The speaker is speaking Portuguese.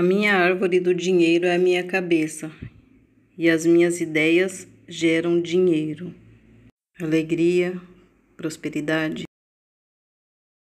A minha árvore do dinheiro é a minha cabeça, e as minhas ideias geram dinheiro, alegria, prosperidade.